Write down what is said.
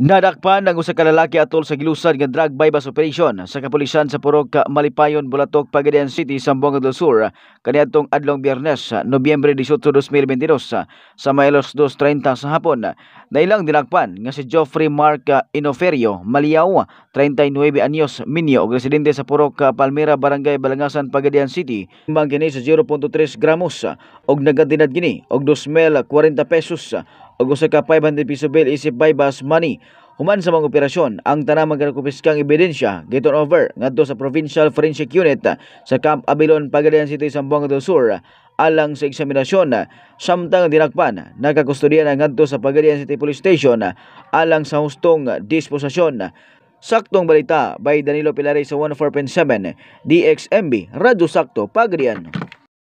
Nadakpan ang usa ka lalaki atol sa gilusan nga drug bypass operation sa kapolisan sa Purok Malipayon, Bulatok, Pagadian City, Sambuanga del Sur kaniadtong adlong Biyernes, Nobyembre 18, 2022 sa may 2:30 sa hapon. Nailang dinakpan nga si Geoffrey Mark Inoferio, Maliaw, 39 anyos, minyo ug residente sa Purok ka Palmira, Barangay Balangasan, Pagadian City. Timbang kini sa 0.3 gramos ug nagadinad gini og 2,040 pesos og usa ka 500 piso bill isip buybas money human sa mga operasyon ang tanang magkakupiskang ebidensya giton over ngadto sa Provincial Forensic Unit sa Camp Abilon, Pagadian City, Sambuanga do Sur alang sa eksaminasyon samtang dinakpan nagkakustudiya na ngadto sa Pagadian City Police Station alang sa hustong disposisyon Saktong balita by Danilo Pilares sa 14.7 DXMB Radyo Sakto Pagadian